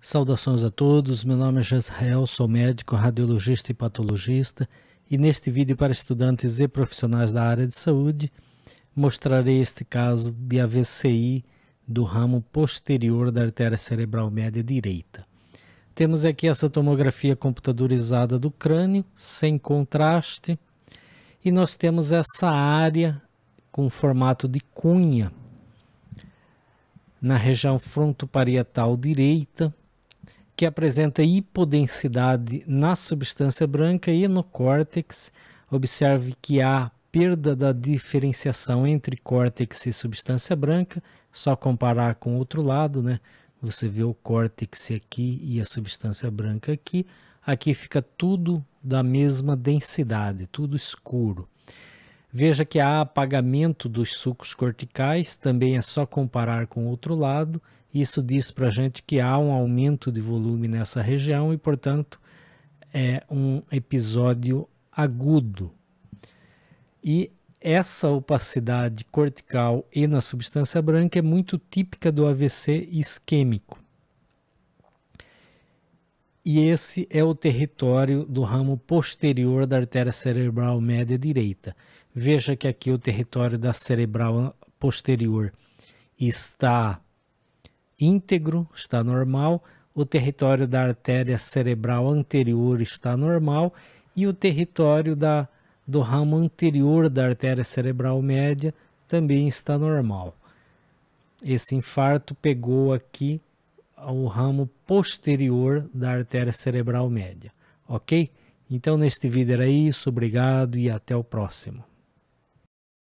Saudações a todos, meu nome é Jasrael, sou médico, radiologista e patologista e neste vídeo para estudantes e profissionais da área de saúde mostrarei este caso de AVCI do ramo posterior da artéria cerebral média direita. Temos aqui essa tomografia computadorizada do crânio, sem contraste, e nós temos essa área com formato de cunha na região frontoparietal direita, que apresenta hipodensidade na substância branca e no córtex. Observe que há perda da diferenciação entre córtex e substância branca, só comparar com o outro lado, né? Você vê o córtex aqui e a substância branca aqui. Aqui fica tudo da mesma densidade, tudo escuro. Veja que há apagamento dos sucos corticais, também é só comparar com o outro lado. Isso diz para a gente que há um aumento de volume nessa região e, portanto, é um episódio agudo. E essa opacidade cortical e na substância branca é muito típica do AVC isquêmico e esse é o território do ramo posterior da artéria cerebral média direita. Veja que aqui é o território da cerebral posterior está íntegro, está normal, o território da artéria cerebral anterior está normal e o território da, do ramo anterior da artéria cerebral média também está normal. Esse infarto pegou aqui ao ramo posterior da artéria cerebral média, ok? Então, neste vídeo era isso, obrigado e até o próximo.